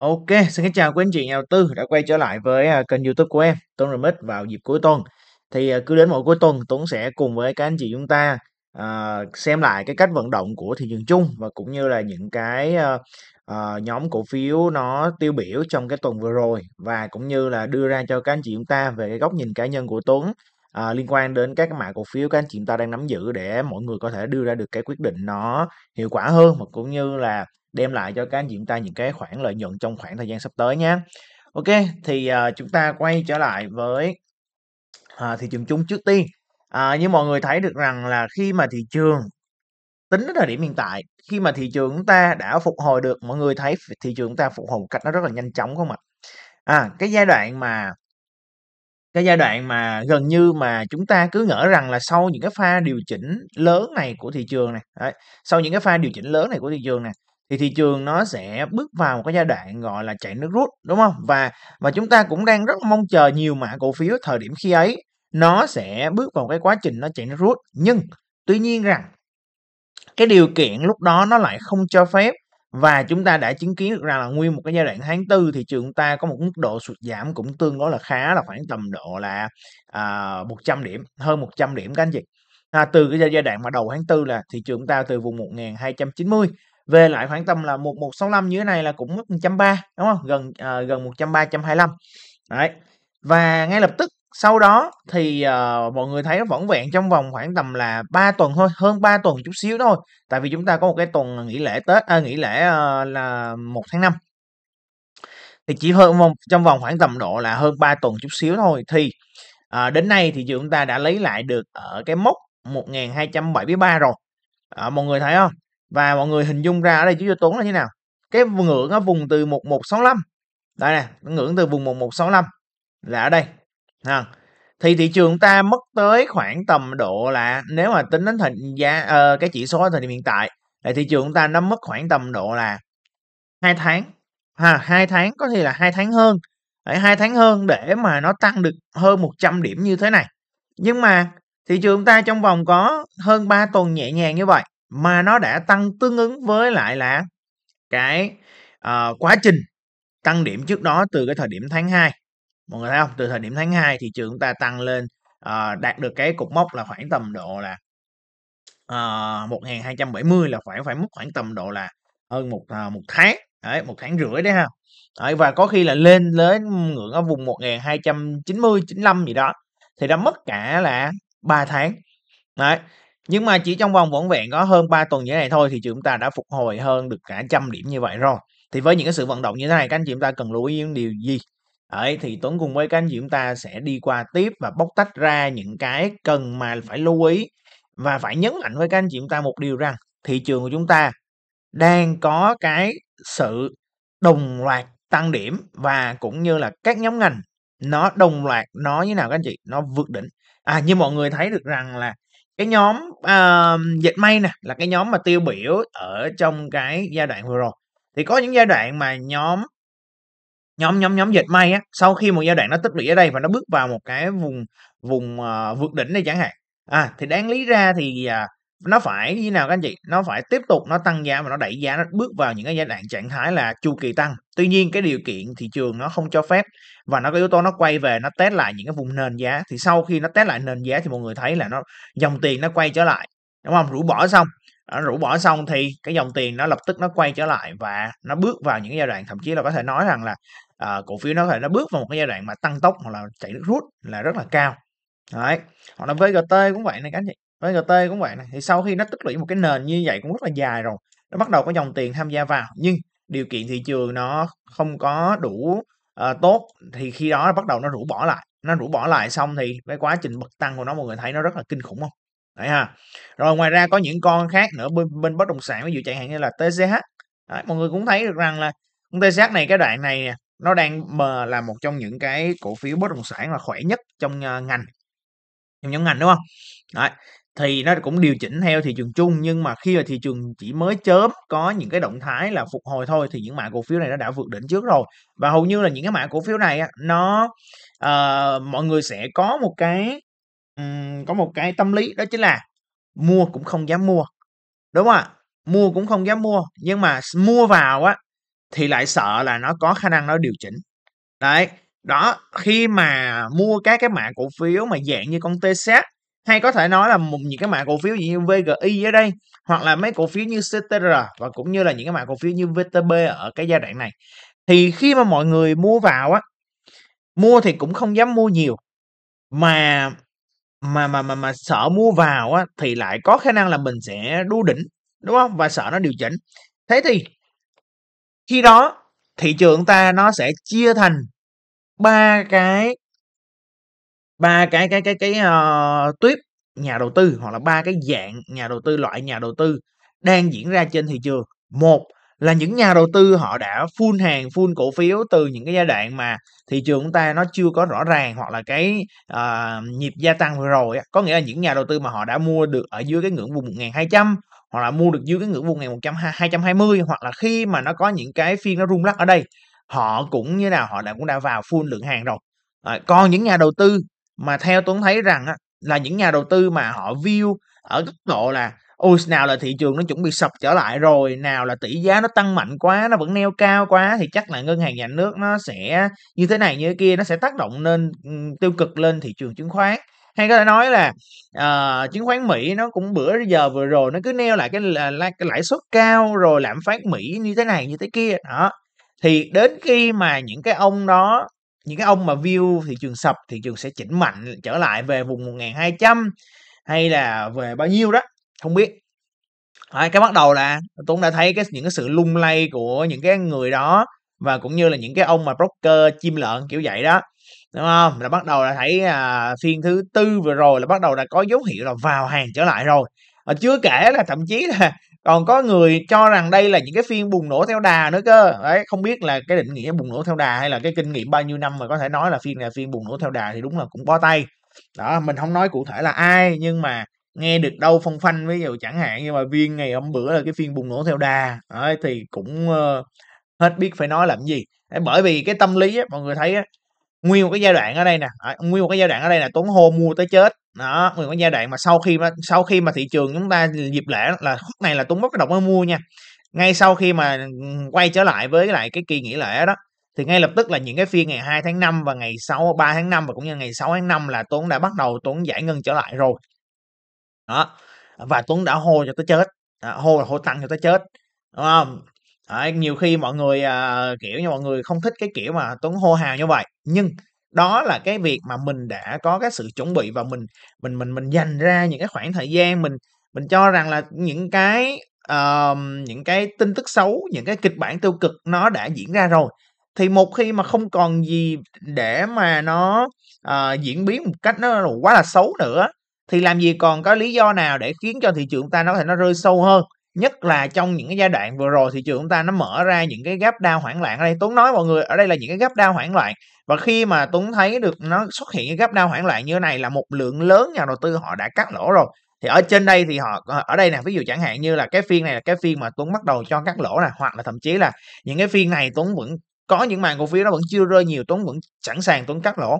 Ok, xin kính chào quý anh chị nhà đầu tư đã quay trở lại với à, kênh YouTube của em, Tuấn Remix vào dịp cuối tuần. Thì à, cứ đến mỗi cuối tuần Tuấn sẽ cùng với các anh chị chúng ta uh, xem lại cái cách vận động của thị trường chung và cũng như là những cái uh, uh, nhóm cổ phiếu nó tiêu biểu trong cái tuần vừa rồi và cũng như là đưa ra cho các anh chị chúng ta về cái góc nhìn cá nhân của Tuấn à, liên quan đến các mã cổ phiếu các anh chị chúng ta đang nắm giữ để mọi người có thể đưa ra được cái quyết định nó hiệu quả hơn và cũng như là đem lại cho các anh chị chúng ta những cái khoản lợi nhuận trong khoảng thời gian sắp tới nhé ok thì uh, chúng ta quay trở lại với uh, thị trường chung trước tiên uh, như mọi người thấy được rằng là khi mà thị trường tính đến thời điểm hiện tại khi mà thị trường chúng ta đã phục hồi được mọi người thấy thị trường chúng ta phục hồi một cách nó rất là nhanh chóng không ạ à cái giai đoạn mà cái giai đoạn mà gần như mà chúng ta cứ ngỡ rằng là sau những cái pha điều chỉnh lớn này của thị trường này đấy, sau những cái pha điều chỉnh lớn này của thị trường này thì thị trường nó sẽ bước vào một cái giai đoạn gọi là chạy nước rút đúng không và và chúng ta cũng đang rất mong chờ nhiều mã cổ phiếu thời điểm khi ấy nó sẽ bước vào cái quá trình nó chạy nước rút nhưng tuy nhiên rằng cái điều kiện lúc đó nó lại không cho phép và chúng ta đã chứng kiến được rằng là nguyên một cái giai đoạn tháng tư thị trường ta có một mức độ sụt giảm cũng tương đối là khá là khoảng tầm độ là à, 100 điểm hơn 100 điểm các anh chị à, từ cái giai đoạn mà đầu tháng tư là thị trường ta từ vùng 1290 về lại khoảng tầm là 1165 như thế này là cũng mất 130 đúng không? Gần à, gần 130 125. Đấy. Và ngay lập tức sau đó thì uh, mọi người thấy nó vẫn vẹn trong vòng khoảng tầm là 3 tuần thôi, hơn 3 tuần chút xíu thôi. Tại vì chúng ta có một cái tuần nghỉ lễ Tết à, nghỉ lễ uh, là 1 tháng 5. Thì chỉ hơn trong vòng khoảng tầm độ là hơn 3 tuần chút xíu thôi thì uh, đến nay thì chúng ta đã lấy lại được ở cái mốc 1273 rồi. À, mọi người thấy không? và mọi người hình dung ra ở đây chú Vô tốn là như nào cái ngưỡng ở vùng từ 1165 đây nè ngưỡng từ vùng 1165 là ở đây à, thì thị trường ta mất tới khoảng tầm độ là nếu mà tính đến thời giá uh, cái chỉ số ở thời điểm hiện tại thì thị trường ta nó mất khoảng tầm độ là hai tháng ha à, hai tháng có thể là hai tháng hơn Đấy, hai tháng hơn để mà nó tăng được hơn 100 điểm như thế này nhưng mà thị trường ta trong vòng có hơn 3 tuần nhẹ nhàng như vậy mà nó đã tăng tương ứng với lại là cái uh, quá trình tăng điểm trước đó từ cái thời điểm tháng 2 mọi người thấy không từ thời điểm tháng 2 thị trường chúng ta tăng lên uh, đạt được cái cục mốc là khoảng tầm độ là uh, ờ, 1270 là khoảng phải mất khoảng tầm độ là hơn một uh, một tháng đấy một tháng rưỡi đấy ha đấy, và có khi là lên đến ngưỡng ở vùng 1290 95 gì đó thì đã mất cả là 3 tháng đấy nhưng mà chỉ trong vòng vỏn vẹn có hơn 3 tuần như thế này thôi thì chúng ta đã phục hồi hơn được cả trăm điểm như vậy rồi thì với những cái sự vận động như thế này các anh chị chúng ta cần lưu ý những điều gì Đấy, thì Tuấn cùng với các anh chị chúng ta sẽ đi qua tiếp và bóc tách ra những cái cần mà phải lưu ý và phải nhấn mạnh với các anh chị chúng ta một điều rằng thị trường của chúng ta đang có cái sự đồng loạt tăng điểm và cũng như là các nhóm ngành nó đồng loạt nó như nào các anh chị nó vượt đỉnh à như mọi người thấy được rằng là cái nhóm uh, dịch may nè là cái nhóm mà tiêu biểu ở trong cái giai đoạn vừa rồi thì có những giai đoạn mà nhóm nhóm nhóm nhóm dịch may á sau khi một giai đoạn nó tích lũy ở đây và nó bước vào một cái vùng vùng uh, vượt đỉnh này chẳng hạn à thì đáng lý ra thì uh, nó phải như nào các anh chị nó phải tiếp tục nó tăng giá và nó đẩy giá nó bước vào những cái giai đoạn trạng thái là chu kỳ tăng tuy nhiên cái điều kiện thị trường nó không cho phép và nó có yếu tố nó quay về nó test lại những cái vùng nền giá thì sau khi nó test lại nền giá thì mọi người thấy là nó dòng tiền nó quay trở lại đúng không rũ bỏ xong nó rũ bỏ xong thì cái dòng tiền nó lập tức nó quay trở lại và nó bước vào những giai đoạn thậm chí là có thể nói rằng là uh, cổ phiếu nó có thể nó bước vào một cái giai đoạn mà tăng tốc hoặc là chạy nước rút là rất là cao đấy hoặc là VGT cũng vậy này các anh chị VGT cũng vậy này thì sau khi nó tích lũy một cái nền như vậy cũng rất là dài rồi nó bắt đầu có dòng tiền tham gia vào nhưng điều kiện thị trường nó không có đủ uh, tốt thì khi đó bắt đầu nó rủ bỏ lại nó rủ bỏ lại xong thì cái quá trình bật tăng của nó mọi người thấy nó rất là kinh khủng không đấy ha rồi ngoài ra có những con khác nữa bên, bên bất động sản ví dụ chẳng hạn như là TCH đấy, mọi người cũng thấy được rằng là con TCH này cái đoạn này nó đang mờ là một trong những cái cổ phiếu bất động sản là khỏe nhất trong ờ, ngành trong nhóm ngành đúng không đấy thì nó cũng điều chỉnh theo thị trường chung nhưng mà khi mà thị trường chỉ mới chớm có những cái động thái là phục hồi thôi thì những mã cổ phiếu này nó đã vượt đỉnh trước rồi và hầu như là những cái mã cổ phiếu này nó uh, mọi người sẽ có một cái um, có một cái tâm lý đó chính là mua cũng không dám mua đúng không ạ mua cũng không dám mua nhưng mà mua vào á thì lại sợ là nó có khả năng nó điều chỉnh đấy đó khi mà mua các cái mã cổ phiếu mà dạng như con TSH hay có thể nói là một những cái mã cổ phiếu như VGI ở đây hoặc là mấy cổ phiếu như CTR và cũng như là những cái mã cổ phiếu như VTB ở cái giai đoạn này thì khi mà mọi người mua vào á mua thì cũng không dám mua nhiều mà mà mà mà, mà sợ mua vào á thì lại có khả năng là mình sẽ đu đỉnh đúng không và sợ nó điều chỉnh thế thì khi đó thị trường ta nó sẽ chia thành ba cái ba cái cái cái cái uh, tuyếp nhà đầu tư hoặc là ba cái dạng nhà đầu tư loại nhà đầu tư đang diễn ra trên thị trường một là những nhà đầu tư họ đã full hàng full cổ phiếu từ những cái giai đoạn mà thị trường của ta nó chưa có rõ ràng hoặc là cái uh, nhịp gia tăng vừa rồi có nghĩa là những nhà đầu tư mà họ đã mua được ở dưới cái ngưỡng vùng 1200 hoặc là mua được dưới cái ngưỡng vùng 1220 hoặc là khi mà nó có những cái phiên nó rung lắc ở đây họ cũng như nào họ đã cũng đã vào full lượng hàng rồi à, còn những nhà đầu tư mà theo Tuấn thấy rằng á, là những nhà đầu tư mà họ view ở góc độ là ôi nào là thị trường nó chuẩn bị sập trở lại rồi nào là tỷ giá nó tăng mạnh quá nó vẫn neo cao quá thì chắc là ngân hàng nhà nước nó sẽ như thế này như thế kia nó sẽ tác động lên tiêu cực lên thị trường chứng khoán hay có thể nói là uh, chứng khoán Mỹ nó cũng bữa giờ vừa rồi nó cứ neo lại cái, là, cái lãi suất cao rồi lạm phát Mỹ như thế này như thế kia đó thì đến khi mà những cái ông đó những cái ông mà view thị trường sập thị trường sẽ chỉnh mạnh trở lại về vùng 1200 hay là về bao nhiêu đó không biết Đấy, cái bắt đầu là Tuấn đã thấy cái những cái sự lung lay của những cái người đó và cũng như là những cái ông mà broker chim lợn kiểu vậy đó đúng không là bắt đầu là thấy à, phiên thứ tư vừa rồi là bắt đầu là có dấu hiệu là vào hàng trở lại rồi và chưa kể là thậm chí là còn có người cho rằng đây là những cái phiên bùng nổ theo đà nữa cơ đấy không biết là cái định nghĩa bùng nổ theo đà hay là cái kinh nghiệm bao nhiêu năm mà có thể nói là phiên là phiên bùng nổ theo đà thì đúng là cũng bó tay đó mình không nói cụ thể là ai nhưng mà nghe được đâu phong phanh ví dụ chẳng hạn nhưng mà viên ngày hôm bữa là cái phiên bùng nổ theo đà đấy, thì cũng uh, hết biết phải nói làm gì đấy, bởi vì cái tâm lý á, mọi người thấy á, nguyên một cái giai đoạn ở đây nè nguyên một cái giai đoạn ở đây là tốn hô mua tới chết đó người có giai đoạn mà sau khi mà sau khi mà thị trường chúng ta dịp lễ là khúc này là tuấn bất động mới mua nha ngay sau khi mà quay trở lại với lại cái kỳ nghỉ lễ đó thì ngay lập tức là những cái phiên ngày 2 tháng 5 và ngày 6 3 tháng 5 và cũng như ngày 6 tháng 5 là Tuấn đã bắt đầu Tuấn giải ngân trở lại rồi. Đó. Và Tuấn đã hô cho tới chết. Đó, hô là hô tăng cho tới chết. Đúng không? Đấy, nhiều khi mọi người à, kiểu như mọi người không thích cái kiểu mà Tuấn hô hào như vậy, nhưng đó là cái việc mà mình đã có cái sự chuẩn bị và mình mình mình mình dành ra những cái khoảng thời gian mình mình cho rằng là những cái uh, những cái tin tức xấu những cái kịch bản tiêu cực nó đã diễn ra rồi thì một khi mà không còn gì để mà nó uh, diễn biến một cách nó quá là xấu nữa thì làm gì còn có lý do nào để khiến cho thị trường ta nó có thể nó rơi sâu hơn nhất là trong những cái giai đoạn vừa rồi thị trường chúng ta nó mở ra những cái gap down hoảng loạn ở đây Tuấn nói mọi người ở đây là những cái gap down hoảng loạn và khi mà Tuấn thấy được nó xuất hiện cái gap down hoảng loạn như thế này là một lượng lớn nhà đầu tư họ đã cắt lỗ rồi thì ở trên đây thì họ ở đây nè ví dụ chẳng hạn như là cái phiên này là cái phiên mà Tuấn bắt đầu cho cắt lỗ nè hoặc là thậm chí là những cái phiên này Tuấn vẫn có những màn cổ phiếu nó vẫn chưa rơi nhiều Tuấn vẫn sẵn sàng Tuấn cắt lỗ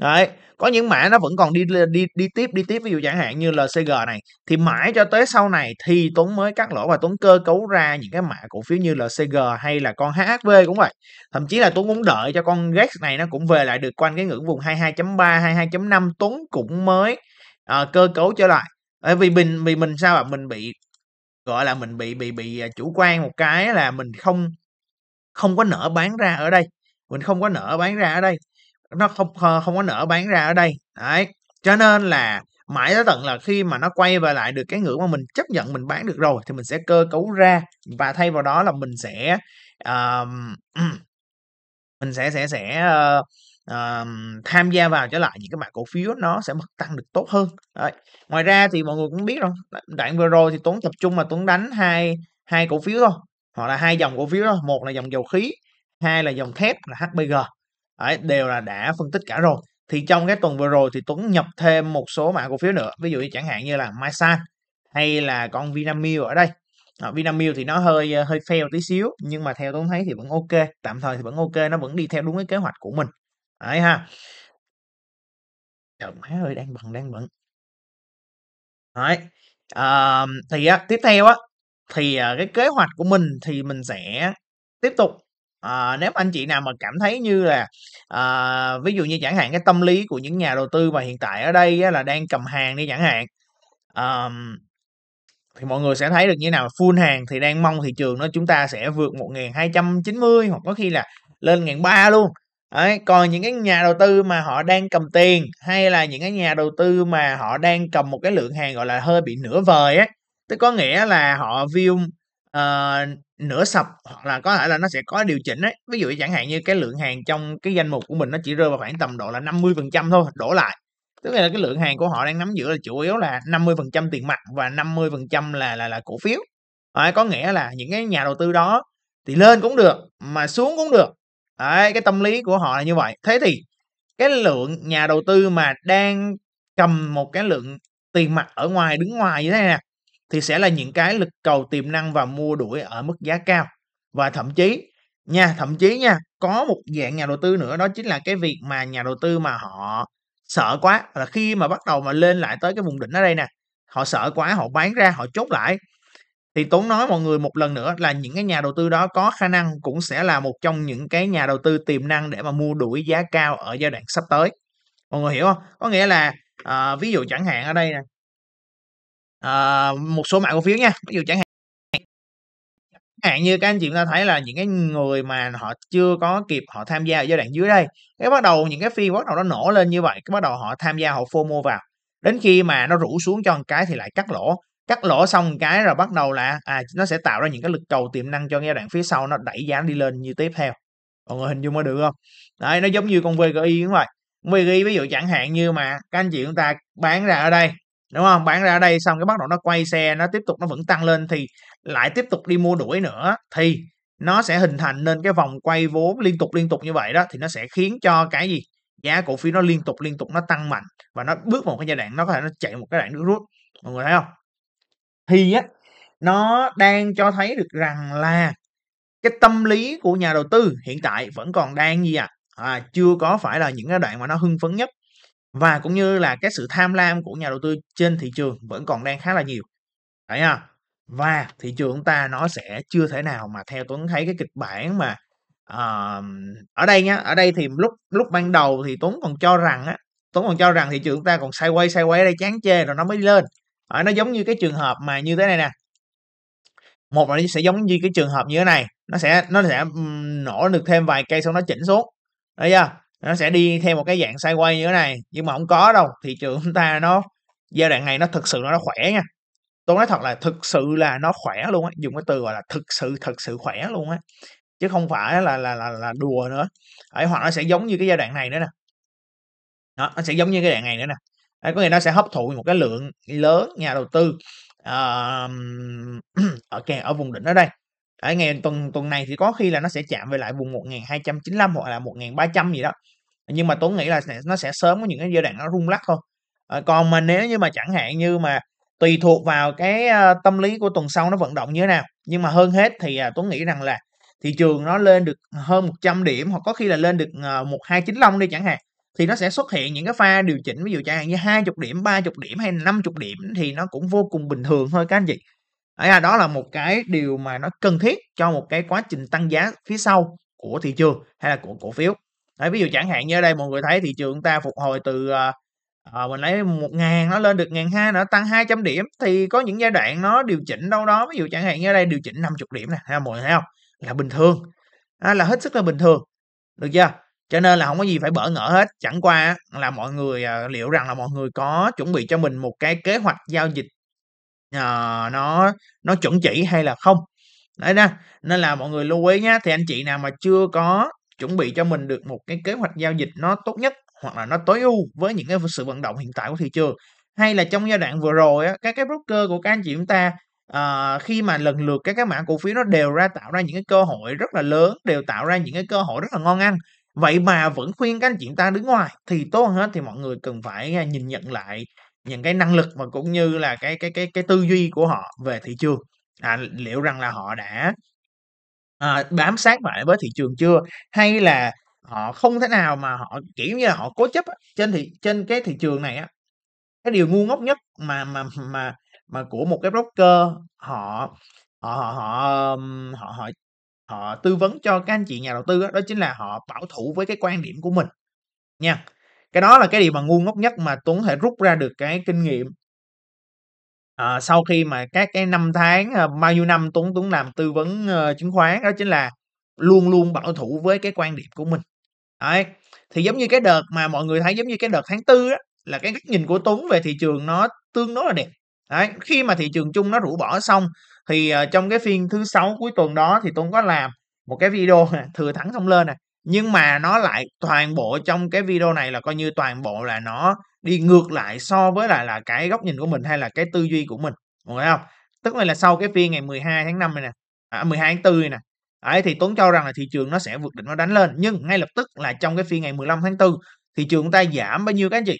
Đấy, có những mã nó vẫn còn đi đi đi tiếp đi tiếp ví dụ chẳng hạn như là CG này thì mãi cho tới sau này thì Tuấn mới cắt lỗ và Tuấn cơ cấu ra những cái mã cổ phiếu như là CG hay là con HHV cũng vậy. Thậm chí là Tuấn muốn đợi cho con GEX này nó cũng về lại được quanh cái ngưỡng vùng 22.3 22.5 Tuấn cũng mới uh, cơ cấu trở lại. Bởi vì mình vì mình sao ạ? Mình bị gọi là mình bị bị bị à, chủ quan một cái là mình không không có nở bán ra ở đây. Mình không có nở bán ra ở đây nó không không có nở bán ra ở đây đấy cho nên là mãi tới tận là khi mà nó quay về lại được cái ngưỡng mà mình chấp nhận mình bán được rồi thì mình sẽ cơ cấu ra và thay vào đó là mình sẽ uh, mình sẽ sẽ sẽ uh, uh, tham gia vào trở lại những cái mã cổ phiếu nó sẽ bật tăng được tốt hơn Đấy. ngoài ra thì mọi người cũng biết rồi đoạn vừa rồi thì tuấn tập trung mà tuấn đánh hai hai cổ phiếu thôi hoặc là hai dòng cổ phiếu thôi một là dòng dầu khí hai là dòng thép là hbg Đấy, đều là đã phân tích cả rồi thì trong cái tuần vừa rồi thì Tuấn nhập thêm một số mã cổ phiếu nữa ví dụ như chẳng hạn như là Masan hay là con Vinamilk ở đây à, Vinamilk thì nó hơi ờ, hơi fail tí xíu nhưng mà theo Tuấn thấy thì vẫn ok tạm thời thì vẫn ok nó vẫn đi theo đúng cái kế hoạch của mình đấy ha Trời má ơi đang bận đang bận đấy à, thì á, tiếp theo á thì ờ, cái kế hoạch của mình thì mình sẽ tiếp tục à, nếu anh chị nào mà cảm thấy như là à, ví dụ như chẳng hạn cái tâm lý của những nhà đầu tư mà hiện tại ở đây á, là đang cầm hàng đi chẳng hạn à, thì mọi người sẽ thấy được như nào full hàng thì đang mong thị trường nó chúng ta sẽ vượt 1290 hoặc có khi là lên ngàn ba luôn Đấy, còn những cái nhà đầu tư mà họ đang cầm tiền hay là những cái nhà đầu tư mà họ đang cầm một cái lượng hàng gọi là hơi bị nửa vời á tức có nghĩa là họ view ờ, nửa sập hoặc là có thể là nó sẽ có điều chỉnh ấy ví dụ chẳng hạn như cái lượng hàng trong cái danh mục của mình nó chỉ rơi vào khoảng tầm độ là 50 phần trăm thôi đổ lại tức là cái lượng hàng của họ đang nắm giữ là chủ yếu là 50 phần trăm tiền mặt và 50 phần trăm là là là cổ phiếu đấy, có nghĩa là những cái nhà đầu tư đó thì lên cũng được mà xuống cũng được đấy, cái tâm lý của họ là như vậy thế thì cái lượng nhà đầu tư mà đang cầm một cái lượng tiền mặt ở ngoài đứng ngoài như thế này nè thì sẽ là những cái lực cầu tiềm năng và mua đuổi ở mức giá cao và thậm chí nha thậm chí nha có một dạng nhà đầu tư nữa đó chính là cái việc mà nhà đầu tư mà họ sợ quá là khi mà bắt đầu mà lên lại tới cái vùng đỉnh ở đây nè họ sợ quá họ bán ra họ chốt lại thì tốn nói mọi người một lần nữa là những cái nhà đầu tư đó có khả năng cũng sẽ là một trong những cái nhà đầu tư tiềm năng để mà mua đuổi giá cao ở giai đoạn sắp tới mọi người hiểu không có nghĩa là à, ví dụ chẳng hạn ở đây nè Ờ, một số mã cổ phiếu nha ví dụ chẳng hạn hạn như các anh chị chúng ta thấy là những cái người mà họ chưa có kịp họ tham gia ở giai đoạn dưới đây cái bắt đầu những cái phiên bắt đầu nó nổ lên như vậy cái bắt đầu họ tham gia họ phô mua vào đến khi mà nó rủ xuống cho một cái thì lại cắt lỗ cắt lỗ xong một cái rồi bắt đầu là à nó sẽ tạo ra những cái lực cầu tiềm năng cho giai đoạn phía sau nó đẩy giá đi lên như tiếp theo mọi người hình dung có được không đấy nó giống như con VGI đúng vậy VGI ví dụ chẳng hạn như mà các anh chị chúng ta bán ra ở đây đúng không bán ra đây xong cái bắt đầu nó quay xe nó tiếp tục nó vẫn tăng lên thì lại tiếp tục đi mua đuổi nữa thì nó sẽ hình thành nên cái vòng quay vốn liên tục liên tục như vậy đó thì nó sẽ khiến cho cái gì giá cổ phiếu nó liên tục liên tục nó tăng mạnh và nó bước vào một cái giai đoạn nó có thể nó chạy một cái đoạn nước rút mọi người thấy không thì á nó đang cho thấy được rằng là cái tâm lý của nhà đầu tư hiện tại vẫn còn đang gì à, à chưa có phải là những cái đoạn mà nó hưng phấn nhất và cũng như là cái sự tham lam của nhà đầu tư trên thị trường vẫn còn đang khá là nhiều đấy không? và thị trường chúng ta nó sẽ chưa thể nào mà theo tuấn thấy cái kịch bản mà uh, ở đây nhá ở đây thì lúc lúc ban đầu thì tuấn còn cho rằng á tuấn còn cho rằng thị trường chúng ta còn sai quay sai quay ở đây chán chê rồi nó mới lên ở nó giống như cái trường hợp mà như thế này nè một là nó sẽ giống như cái trường hợp như thế này nó sẽ nó sẽ nổ được thêm vài cây xong nó chỉnh xuống đấy chưa nó sẽ đi theo một cái dạng sideways như thế này nhưng mà không có đâu thị trường chúng ta nó giai đoạn này nó thực sự nó khỏe nha tôi nói thật là thực sự là nó khỏe luôn á dùng cái từ gọi là thực sự thực sự khỏe luôn á chứ không phải là là là, là đùa nữa ấy hoặc nó sẽ giống như cái giai đoạn này nữa nè đó, nó sẽ giống như cái đoạn này nữa nè đấy, có nghĩa nó sẽ hấp thụ một cái lượng lớn nhà đầu tư uh, ở kè ở vùng đỉnh ở đây ở ngày tuần tuần này thì có khi là nó sẽ chạm về lại vùng 1295 hoặc là 1300 gì đó nhưng mà Tuấn nghĩ là nó sẽ sớm có những cái giai đoạn nó rung lắc thôi à, còn mà nếu như mà chẳng hạn như mà tùy thuộc vào cái uh, tâm lý của tuần sau nó vận động như thế nào nhưng mà hơn hết thì uh, Tuấn nghĩ rằng là thị trường nó lên được hơn 100 điểm hoặc có khi là lên được ờ, một hai chín 1295 đi chẳng hạn thì nó sẽ xuất hiện những cái pha điều chỉnh ví dụ chẳng hạn như hai chục điểm, ba chục điểm hay năm chục điểm thì nó cũng vô cùng bình thường thôi các anh chị. Đấy đó là một cái điều mà nó cần thiết cho một cái quá trình tăng giá phía sau của thị trường hay là của cổ phiếu. Đấy, ví dụ chẳng hạn như ở đây mọi người thấy thị trường ta phục hồi từ à, mình lấy một ngàn nó lên được ngàn hai nó tăng 200 điểm thì có những giai đoạn nó điều chỉnh đâu đó ví dụ chẳng hạn như ở đây điều chỉnh 50 điểm nè mọi người thấy không là bình thường à, là hết sức là bình thường được chưa cho nên là không có gì phải bỡ ngỡ hết chẳng qua là mọi người à, liệu rằng là mọi người có chuẩn bị cho mình một cái kế hoạch giao dịch à, nó nó chuẩn chỉ hay là không đấy nè nên là mọi người lưu ý nhé thì anh chị nào mà chưa có chuẩn bị cho mình được một cái kế hoạch giao dịch nó tốt nhất hoặc là nó tối ưu với những cái sự vận động hiện tại của thị trường hay là trong giai đoạn vừa rồi các cái broker của các anh chị chúng ta à, khi mà lần lượt các cái mã cổ phiếu nó đều ra tạo ra những cái cơ hội rất là lớn đều tạo ra những cái cơ hội rất là ngon ăn vậy mà vẫn khuyên các anh chị ta đứng ngoài thì tốt hơn hết thì mọi người cần phải à, nhìn nhận lại những cái năng lực và cũng như là cái cái cái cái tư duy của họ về thị trường à, liệu rằng là họ đã Ờ, bám sát lại với thị trường chưa? Hay là họ không thể nào mà họ, kiểu như là, họ cố chấp trên thị trên cái thị trường này á, cái điều ngu ngốc nhất mà mà mà mà của một cái broker họ họ họ họ, họ họ họ tư vấn cho các anh chị nhà đầu tư á, đó chính là họ bảo thủ với cái quan điểm của mình nha. Cái đó là cái điều mà ngu ngốc nhất mà Tuấn thể rút ra được cái kinh nghiệm. Ờ, sau khi mà các cái năm tháng, ờ, bao nhiêu năm Tuấn Tuấn làm tư vấn, ơ, ờ, chứng khoán, đó chính là luôn luôn bảo thủ với cái quan điểm của mình. Đấy, thì giống như cái đợt mà mọi người thấy giống như cái đợt tháng Tư á, là cái góc nhìn của Tuấn về thị trường nó tương đối là đẹp. Đấy, khi mà thị trường chung nó rũ bỏ xong thì, ờ, trong cái phiên thứ Sáu cuối tuần đó thì Tuấn có làm một cái video "Thừa thắng xông lên" nè, nhưng mà nó lại toàn bộ trong cái video này là coi như toàn bộ là nó đi ngược lại so với lại là cái góc nhìn của mình hay là cái tư duy của mình ok không tức là sau cái phiên ngày 12 tháng 5 này nè à, 12 tháng 4 này nè Đấy, thì Tuấn cho rằng là thị trường nó sẽ vượt đỉnh nó đánh lên nhưng ngay lập tức là trong cái phiên ngày 15 tháng 4 thị trường chúng ta giảm bao nhiêu các anh chị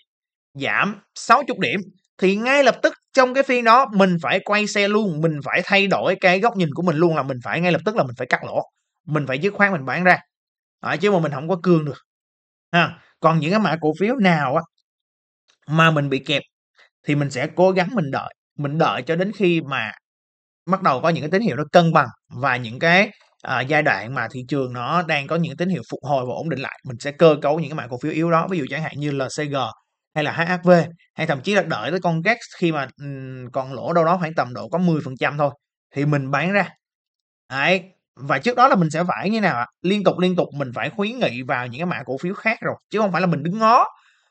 giảm 60 điểm thì ngay lập tức trong cái phiên đó mình phải quay xe luôn mình phải thay đổi cái góc nhìn của mình luôn là mình phải ngay lập tức là mình phải cắt lỗ mình phải dứt khoát mình bán ra à, chứ mà mình không có cương được à, còn những cái mã cổ phiếu nào á mà mình bị kẹp thì mình sẽ cố gắng mình đợi mình đợi cho đến khi mà bắt đầu có những cái tín hiệu nó cân bằng và những cái à, giai đoạn mà thị trường nó đang có những tín hiệu phục hồi và ổn định lại mình sẽ cơ cấu những cái mã cổ phiếu yếu đó ví dụ chẳng hạn như LCG hay là HHV hay thậm chí là đợi tới con GAX khi mà um, còn lỗ đâu đó khoảng tầm độ có 10% thôi thì mình bán ra Đấy. và trước đó là mình sẽ phải như nào ạ liên tục liên tục mình phải khuyến nghị vào những cái mã cổ phiếu khác rồi chứ không phải là mình đứng ngó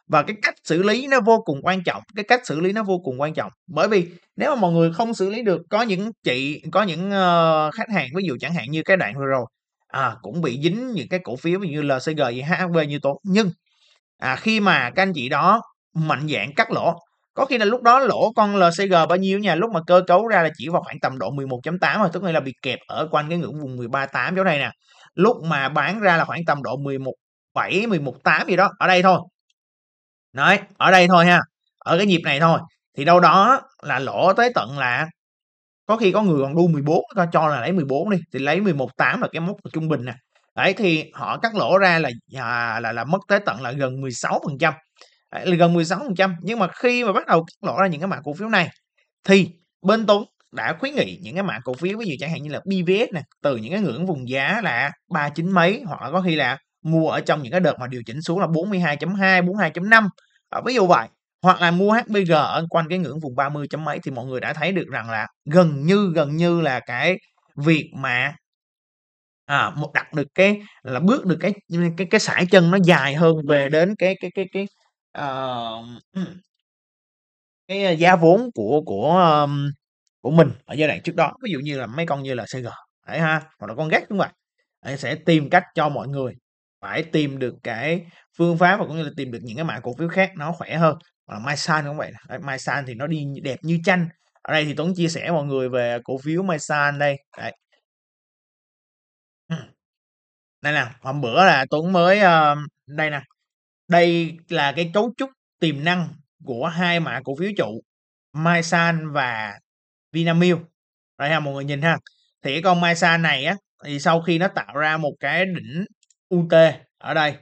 và cái cách xử lý nó vô cùng quan trọng cái cách xử lý nó vô cùng quan trọng bởi vì nếu mà mọi người không xử lý được có những chị có những uh, khách hàng ví dụ chẳng hạn như cái đoạn vừa rồi à, cũng bị dính những cái cổ phiếu như LCG gì HV như tốt nhưng à, khi mà các anh chị đó mạnh dạng cắt lỗ có khi là lúc đó lỗ con LCG bao nhiêu nha lúc mà cơ cấu ra là chỉ vào khoảng tầm độ 11.8 thôi tức là bị kẹp ở quanh cái ngưỡng vùng 13.8 chỗ này nè lúc mà bán ra là khoảng tầm độ 11 7 11 8 gì đó ở đây thôi đấy ở đây thôi ha ở cái nhịp này thôi thì đâu đó là lỗ tới tận là có khi có người còn đu 14 coi cho là lấy 14 đi thì lấy 118 là cái mốc trung bình nè đấy thì họ cắt lỗ ra là à, là là mất tới tận là gần 16 phần trăm gần 16 nhưng mà khi mà bắt đầu cắt lỗ ra những cái mã cổ phiếu này thì bên Tuấn đã khuyến nghị những cái mã cổ phiếu ví dụ chẳng hạn như là BVS nè từ những cái ngưỡng vùng giá là ba chín mấy hoặc là có khi là mua ở trong những cái đợt mà điều chỉnh xuống là 42.2, 42.5 à, ví dụ vậy hoặc là mua HBG ở quanh cái ngưỡng vùng 30 chấm mấy thì mọi người đã thấy được rằng là gần như gần như là cái việc mà à, một đặt được cái là bước được cái cái cái sải chân nó dài hơn về vâng. đến cái cái cái cái uh, cái giá vốn của của um, của mình ở giai đoạn trước đó ví dụ như là mấy con như là CG đấy ha hoặc là con gác đúng không ạ sẽ tìm cách cho mọi người phải tìm được cái phương pháp và cũng như là tìm được những cái mã cổ phiếu khác nó khỏe hơn hoặc là Maisan cũng vậy đấy, Maisan thì nó đi đẹp như tranh ở đây thì Tuấn chia sẻ mọi người về cổ phiếu Maisan đây đây nè hôm bữa là Tuấn mới ờ, đây nè đây là cái cấu trúc tiềm năng của hai mã cổ phiếu trụ Maisan và Vinamilk rồi ha mọi người nhìn ha thì cái con Maisan này á thì sau khi nó tạo ra một cái đỉnh UT ở đây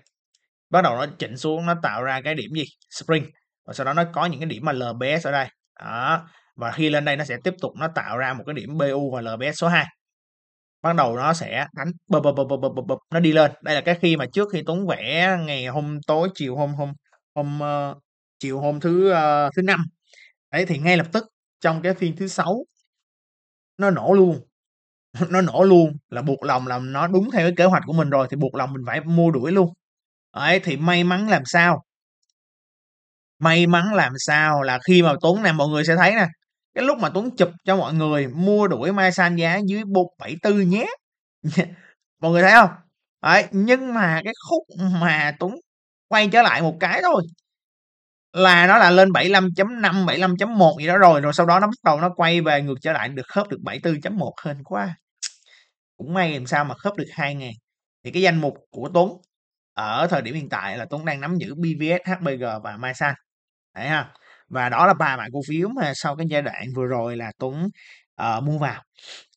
bắt đầu nó chỉnh xuống nó tạo ra cái điểm gì spring và sau đó nó có những cái điểm mà LBS ở đây đó và khi lên đây nó sẽ tiếp tục nó tạo ra một cái điểm BU và LBS số 2 bắt đầu nó sẽ đánh bập bập bập bập bập bập nó đi lên đây là cái khi mà trước khi Tuấn vẽ ngày hôm tối chiều hôm hôm hôm uh, chiều hôm thứ uh, thứ năm đấy thì ngay lập tức trong cái phiên thứ sáu nó nổ luôn nó nổ luôn là buộc lòng làm nó đúng theo cái kế hoạch của mình rồi thì buộc lòng mình phải mua đuổi luôn ấy thì may mắn làm sao may mắn làm sao là khi mà tuấn nè mọi người sẽ thấy nè cái lúc mà tuấn chụp cho mọi người mua đuổi mai san giá dưới bốn bảy tư nhé mọi người thấy không ấy nhưng mà cái khúc mà tuấn quay trở lại một cái thôi là nó là lên 75.5 75.1 gì đó rồi rồi sau đó nó bắt đầu nó quay về ngược trở lại được khớp được 74.1 hên quá cũng may làm sao mà khớp được 2 ngàn thì cái danh mục của Tuấn ở thời điểm hiện tại là Tuấn đang nắm giữ BVS, HBG và MySan đấy ha và đó là ba mã cổ phiếu mà sau cái giai đoạn vừa rồi là Tuấn uh, mua vào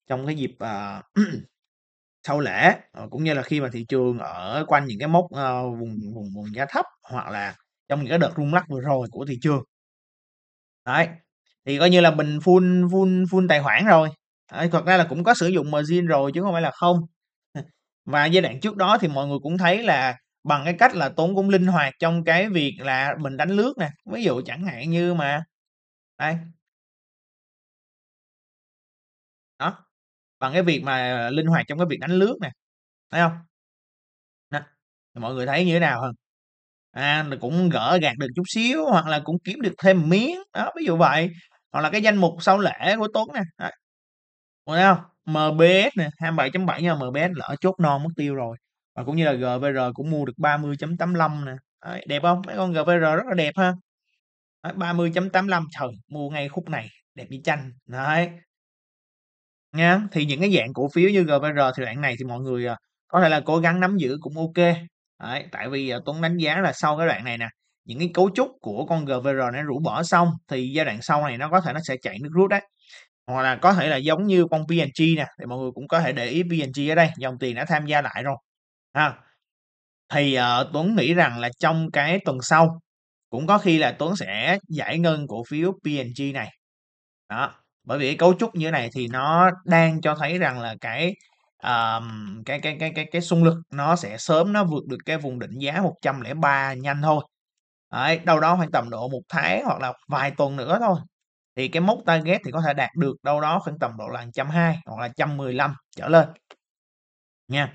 trong cái dịp uh, sau lễ ờ, cũng như là khi mà thị trường ở quanh những cái mốc uh, vùng vùng vùng giá thấp hoặc là trong những cái đợt rung lắc vừa rồi của thị trường đấy thì coi như là mình full full full tài khoản rồi thật ra là cũng có sử dụng margin rồi chứ không phải là không và giai đoạn trước đó thì mọi người cũng thấy là bằng cái cách là Tốn cũng linh hoạt trong cái việc là mình đánh lướt nè ví dụ chẳng hạn như mà đây đó bằng cái việc mà linh hoạt trong cái việc đánh lướt nè thấy không đó. mọi người thấy như thế nào hơn à cũng gỡ gạt được chút xíu hoặc là cũng kiếm được thêm miếng đó ví dụ vậy hoặc là cái danh mục sau lễ của tốn nè ủa thấy hông? MBS nè, 27.7 nhưng mà MBS lỡ chốt non mất tiêu rồi. Và cũng như là GVR cũng mua được 30.85 nè. Đấy, đẹp không Mấy con GVR rất là đẹp ha. Đấy, 30.85 trời, mua ngay khúc này, đẹp như chanh. Đấy. Nha, thì những cái dạng cổ phiếu như GVR thì đoạn này thì mọi người à, có thể là cố gắng nắm giữ cũng ok. Đấy, tại vì à, Tuấn đánh giá là sau cái đoạn này nè, những cái cấu trúc của con GVR nó rũ bỏ xong thì giai đoạn sau này nó có thể nó sẽ chạy nước rút đấy hoặc là có thể là giống như con VNG nè thì mọi người cũng có thể để ý VNG ở đây dòng tiền đã tham gia lại rồi ha thì uh, Tuấn nghĩ rằng là trong cái tuần sau cũng có khi là Tuấn sẽ giải ngân cổ phiếu PNG này đó bởi vì cái cấu trúc như thế này thì nó đang cho thấy rằng là cái um, cái cái cái cái cái xung lực nó sẽ sớm nó vượt được cái vùng định giá 103 nhanh thôi Đấy, đâu đó khoảng tầm độ một tháng hoặc là vài tuần nữa thôi thì cái mốc target thì có thể đạt được đâu đó khoảng tầm độ là 120 hoặc là 115 trở lên nha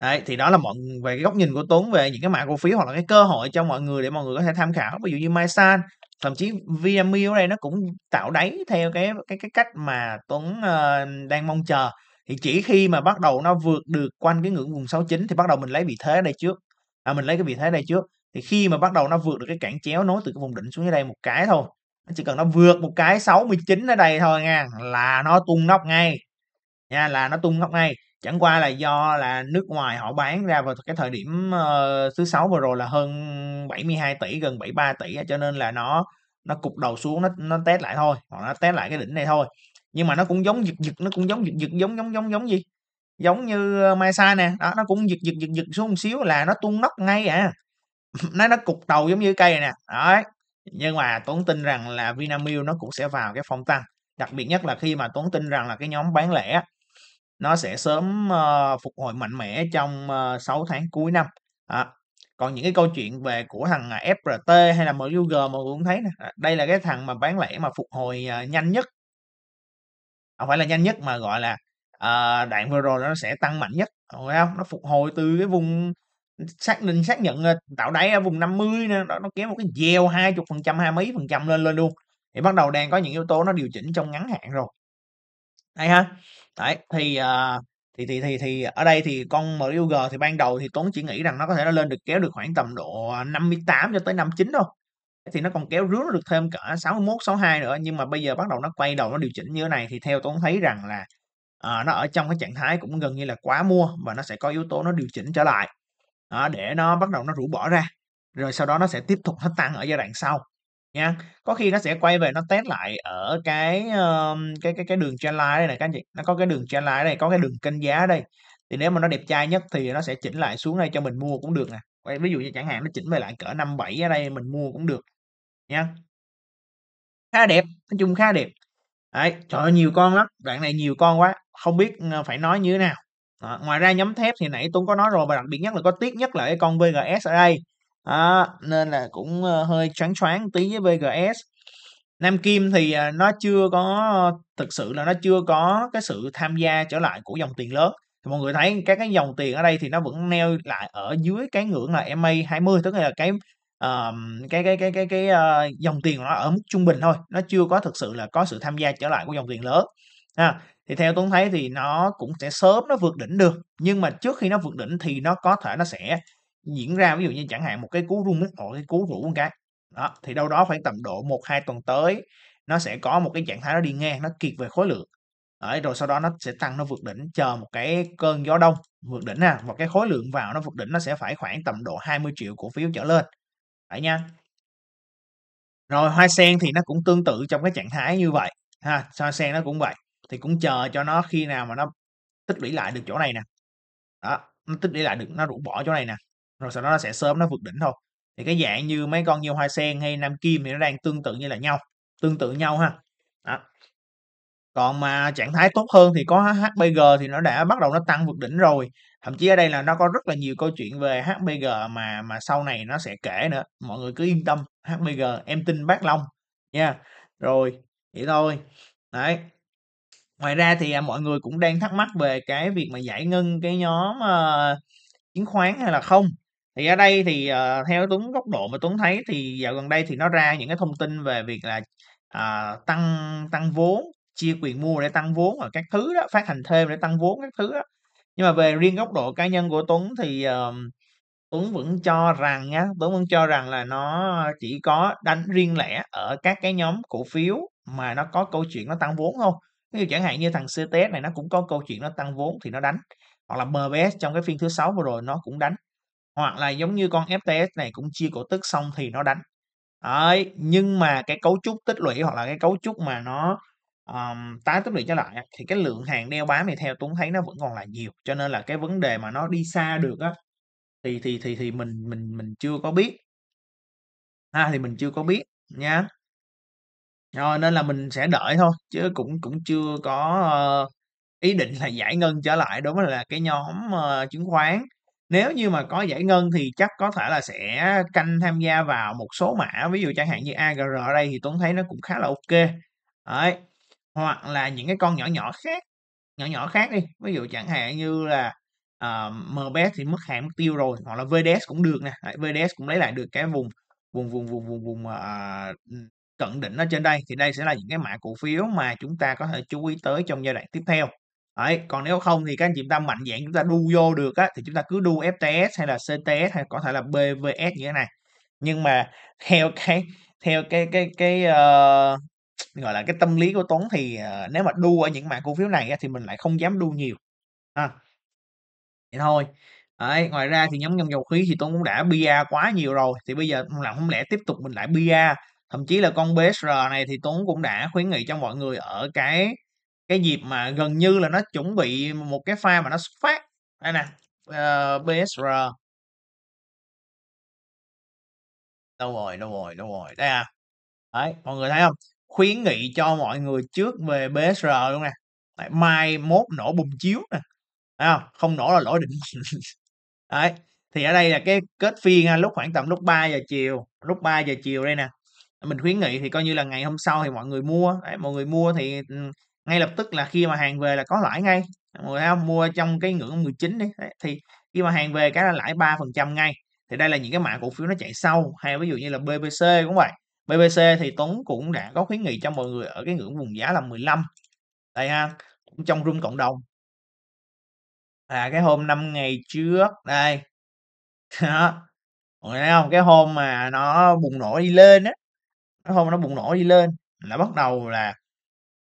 Đấy, thì đó là mọi về cái góc nhìn của Tuấn về những cái mã cổ phiếu hoặc là cái cơ hội cho mọi người để mọi người có thể tham khảo ví dụ như Maisan thậm chí Vinamilk ở đây nó cũng tạo đáy theo cái cái cái cách mà Tuấn uh, đang mong chờ thì chỉ khi mà bắt đầu nó vượt được quanh cái ngưỡng vùng 69 thì bắt đầu mình lấy vị thế ở đây trước à, mình lấy cái vị thế ở đây trước thì khi mà bắt đầu nó vượt được cái cản chéo nối từ cái vùng đỉnh xuống dưới đây một cái thôi chỉ cần nó vượt một cái 69 ở đây thôi nha là nó tung nóc ngay nha là nó tung nóc ngay chẳng qua là do là nước ngoài họ bán ra vào cái thời điểm uh, thứ sáu vừa rồi là hơn 72 tỷ gần 73 tỷ cho nên là nó nó cục đầu xuống nó nó test lại thôi hoặc nó test lại cái đỉnh này thôi nhưng mà nó cũng giống giật giật nó cũng giống giật giật giống giống giống giống gì giống như ờ, mai sa nè đó nó cũng giật giật giật giật xuống một xíu là nó tung nóc ngay à nó nó cục đầu giống như cây này nè đấy nhưng mà Tuấn tin rằng là Vinamilk nó cũng sẽ vào cái phong tăng đặc biệt nhất là khi mà Tuấn tin rằng là cái nhóm bán lẻ nó sẽ sớm uh, phục hồi mạnh mẽ trong ờ, uh, 6 tháng cuối năm à, còn những cái câu chuyện về của thằng à, FRT hay là MUG mọi người cũng thấy nè à, đây là cái thằng mà bán lẻ mà phục hồi uh, nhanh nhất không phải là nhanh nhất mà gọi là uh, đoạn vừa rồi nó sẽ tăng mạnh nhất đúng không nó phục hồi từ cái vùng xác định xác nhận tạo đáy ở vùng 50 nè đó nó kéo một cái dèo hai chục phần trăm hai mấy phần trăm lên lên luôn thì bắt đầu đang có những yếu tố nó điều chỉnh trong ngắn hạn rồi đây ha đấy thì uh, thì thì thì thì ở đây thì con MUG thì ban đầu thì Tuấn chỉ nghĩ rằng nó có thể nó lên được kéo được khoảng tầm độ 58 cho tới 59 thôi thì nó còn kéo rướn được thêm cả 61 62 nữa nhưng mà bây giờ bắt đầu nó quay đầu nó điều chỉnh như thế này thì theo Tuấn thấy rằng là à, nó ở trong cái trạng thái cũng gần như là quá mua và nó sẽ có yếu tố nó điều chỉnh trở lại đó, để nó bắt đầu nó rũ bỏ ra rồi sau đó nó sẽ tiếp tục nó tăng ở giai đoạn sau nha có khi nó sẽ quay về nó test lại ở cái um, cái cái cái đường trendline đây này các anh chị nó có cái đường trendline đây có cái đường kênh giá đây thì nếu mà nó đẹp trai nhất thì nó sẽ chỉnh lại xuống đây cho mình mua cũng được nè ví dụ như chẳng hạn nó chỉnh về lại cỡ năm bảy ở đây mình mua cũng được nha khá đẹp nói chung khá đẹp Đấy, trời ơi, nhiều con lắm đoạn này nhiều con quá không biết ờ, phải nói như thế nào đó. ngoài ra nhóm thép thì nãy Tuấn có nói rồi và đặc biệt nhất là có tiếc nhất là cái con VGS ở đây đó. nên là cũng ờ, hơi choáng choáng tí với VGS Nam Kim thì ờ, nó chưa có thực sự là nó chưa có cái sự tham gia trở lại của dòng tiền lớn thì mọi người thấy các cái dòng tiền ở đây thì nó vẫn neo lại ở dưới cái ngưỡng là MA 20 tức là cái uh, cái cái cái cái cái uh, dòng tiền nó ở mức trung bình thôi nó chưa có thực sự là có sự tham gia trở lại của dòng tiền lớn ha thì theo Tuấn thấy thì nó cũng sẽ sớm nó vượt đỉnh được nhưng mà trước khi nó vượt đỉnh thì nó có thể nó sẽ diễn ra ví dụ như chẳng hạn một cái cú rung nước hoặc cái cú rủ một cái đó thì đâu đó khoảng tầm độ một hai tuần tới nó sẽ có một cái trạng thái nó đi ngang nó kiệt về khối lượng Đấy, rồi sau đó nó sẽ tăng nó vượt đỉnh chờ một cái cơn gió đông vượt đỉnh nè và cái khối lượng vào nó vượt đỉnh nó sẽ phải khoảng tầm độ 20 triệu cổ phiếu trở lên đấy nha rồi hoa sen thì nó cũng tương tự trong cái trạng thái như vậy ha hoa sen nó cũng vậy thì cũng chờ cho nó khi nào mà nó tích lũy lại được chỗ này nè đó nó tích lũy lại được nó rũ bỏ chỗ này nè rồi sau đó nó sẽ sớm nó vượt đỉnh thôi thì cái dạng như mấy con như hoa sen hay nam kim thì nó đang tương tự như là nhau tương tự nhau ha đó. còn mà trạng thái tốt hơn thì có HBG thì nó đã bắt đầu nó tăng vượt đỉnh rồi thậm chí ở đây là nó có rất là nhiều câu chuyện về HBG mà mà sau này nó sẽ kể nữa mọi người cứ yên tâm HBG em tin bác Long nha rồi vậy thôi đấy ngoài ra thì à, mọi người cũng đang thắc mắc về cái việc mà giải ngân cái nhóm ờ, chứng khoán hay là không thì ở đây thì ờ, theo tuấn góc độ mà tuấn thấy thì dạo gần đây thì nó ra những cái thông tin về việc là à, tăng tăng vốn chia quyền mua để tăng vốn và các thứ đó phát hành thêm để tăng vốn các thứ đó nhưng mà về riêng góc độ cá nhân của tuấn thì ờ, Tuấn vẫn cho rằng nhá, Tuấn vẫn cho rằng là nó chỉ có đánh riêng lẻ ở các cái nhóm cổ phiếu mà nó có câu chuyện nó tăng vốn thôi ví dụ chẳng hạn như thằng CTS này nó cũng có câu chuyện nó tăng vốn thì nó đánh hoặc là MBS trong cái phiên thứ sáu vừa rồi nó cũng đánh hoặc là giống như con FTS này cũng chia cổ tức xong thì nó đánh Đấy, nhưng mà cái cấu trúc tích lũy hoặc là cái cấu trúc mà nó um, tái tích lũy trở lại thì cái lượng hàng đeo bám thì theo Tuấn thấy nó vẫn còn là nhiều cho nên là cái vấn đề mà nó đi xa được á thì thì thì thì mình mình mình chưa có biết ha thì mình chưa có biết nha rồi, ờ, nên là mình sẽ đợi thôi, chứ cũng cũng chưa có, ờ, ý định là giải ngân trở lại đối với là cái nhóm, ờ, chứng khoán. Nếu như mà có giải ngân thì chắc có thể là sẽ canh tham gia vào một số mã, ví dụ chẳng hạn như AGR ở đây thì Tuấn thấy nó cũng khá là ok đấy. Hoặc là những cái con nhỏ nhỏ khác, nhỏ nhỏ khác đi, ví dụ chẳng hạn như là, ờ, MBS e thì mất hàng mất tiêu rồi, hoặc là VDS cũng được nè, VDS cũng lấy lại được cái vùng vùng vùng vùng vùng vùng, ờ, cận đỉnh ở trên đây thì đây sẽ là những cái mã cổ phiếu mà chúng ta có thể chú ý tới trong giai đoạn tiếp theo Đấy, còn nếu không thì các anh chị ta mạnh dạng chúng ta đu vô được á, thì chúng ta cứ đu FTS hay là CTS hay có thể là BVS như thế này nhưng mà theo cái theo cái cái cái uh, gọi là cái tâm lý của Tuấn thì uh, nếu mà đu ở những mã cổ phiếu này á, thì mình lại không dám đu nhiều à, vậy thôi Đấy, ngoài ra thì nhóm ngành dầu khí thì Tuấn cũng đã bia quá nhiều rồi thì bây giờ làm không lẽ tiếp tục mình lại bia thậm chí là con BSR này thì Tuấn cũng đã khuyến nghị cho mọi người ở cái cái dịp mà gần như là nó chuẩn bị một cái pha mà nó xuất phát đây nè uh, ờ, BSR đâu rồi đâu rồi đâu rồi đây à đấy mọi người thấy không khuyến nghị cho mọi người trước về BSR luôn nè đấy, mai mốt nổ bùng chiếu nè đấy không? không nổ là lỗi định đấy thì ở đây là cái kết phiên lúc khoảng tầm lúc 3 giờ chiều lúc 3 giờ chiều đây nè mình khuyến nghị thì coi như là ngày hôm sau thì mọi người mua đấy, mọi người mua thì ừ, ngay lập tức là khi mà hàng về là có lãi ngay mọi người thấy không? mua trong cái ngưỡng 19 đi đấy, thì khi mà hàng về cái là lãi 3% ngay thì đây là những cái mã cổ phiếu nó chạy sâu hay ví dụ như là BBC cũng vậy BBC thì Tuấn cũng đã có khuyến nghị cho mọi người ở cái ngưỡng vùng giá là 15 đây ha trong room cộng đồng à cái hôm 5 ngày trước đây đó mọi người thấy không cái hôm mà nó bùng nổ đi lên á không nó bùng nổ đi lên là bắt đầu là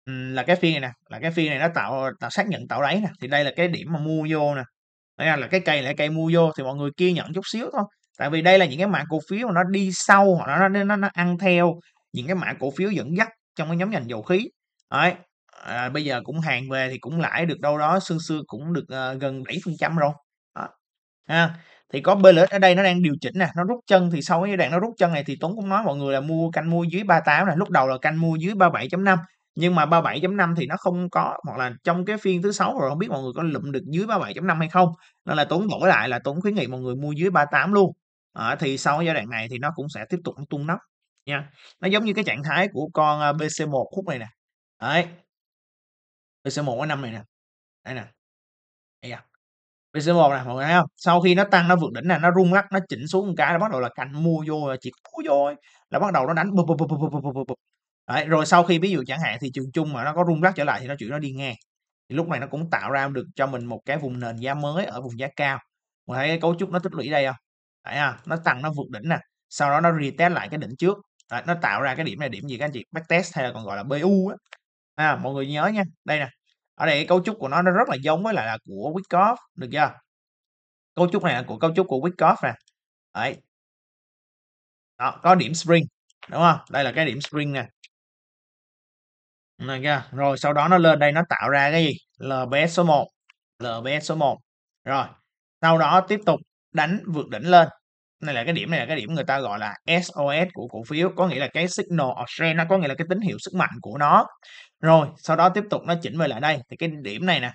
là cái phiên này nè là cái phiên này nó tạo tạo xác nhận tạo đáy nè thì đây là cái điểm mà mua vô nè đây là cái cây là cái cây mua vô thì mọi người kia nhận chút xíu thôi tại vì đây là những cái mã cổ phiếu mà nó đi sâu hoặc nó nó nó ăn theo những cái mã cổ phiếu dẫn dắt trong cái nhóm ngành dầu khí đấy à, bây giờ cũng hàng về thì cũng lãi được đâu đó xương xưa cũng được uh, gần 7% rồi đó. ha thì có BLX ở đây nó đang điều chỉnh nè nó rút chân thì sau cái giai đoạn nó rút chân này thì Tuấn cũng nói mọi người là mua canh mua dưới 38 này lúc đầu là canh mua dưới 37.5 nhưng mà 37.5 thì nó không có hoặc là trong cái phiên thứ sáu rồi không biết mọi người có lụm được dưới 37.5 hay không nên là Tuấn đổi lại là Tuấn khuyến nghị mọi người mua dưới 38 luôn à, thì sau cái giai đoạn này thì nó cũng sẽ tiếp tục tung nắp nha nó giống như cái trạng thái của con à, BC1 khúc này nè đấy BC1 ở năm này nè đây nè đây à. VC1 nè mọi người thấy không sau khi nó tăng nó vượt đỉnh này nó rung lắc nó chỉnh xuống một cái nó bắt đầu là cạnh mua vô chỉ cú vô là bắt đầu nó đánh bụp bụp bụp bụp bụp bụp Đấy, rồi sau khi ví dụ chẳng hạn thì trường chung mà nó có rung lắc trở lại thì nó chuyển nó đi ngang thì lúc này nó cũng tạo ra được cho mình một cái vùng nền giá mới ở vùng giá cao mình thấy cái cấu trúc nó tích lũy đây không Đấy, à, nó tăng nó vượt đỉnh nè sau đó nó retest lại cái đỉnh trước Đấy, nó tạo ra cái điểm này điểm gì các anh chị backtest hay là còn gọi là bu á à, mọi người nhớ nha đây nè ở đây cái cấu trúc của nó nó rất là giống với lại là của Wyckoff được chưa cấu trúc này là của cấu trúc của Wyckoff nè đấy đó, có điểm spring đúng không đây là cái điểm spring nè này kia rồi sau đó nó lên đây nó tạo ra cái gì lbs số 1 lbs số 1 rồi sau đó tiếp tục đánh vượt đỉnh lên này là cái điểm này là cái điểm người ta gọi là SOS của cổ phiếu có nghĩa là cái signal of strength nó có nghĩa là cái tín hiệu sức mạnh của nó rồi sau đó tiếp tục nó chỉnh về lại đây thì cái điểm này nè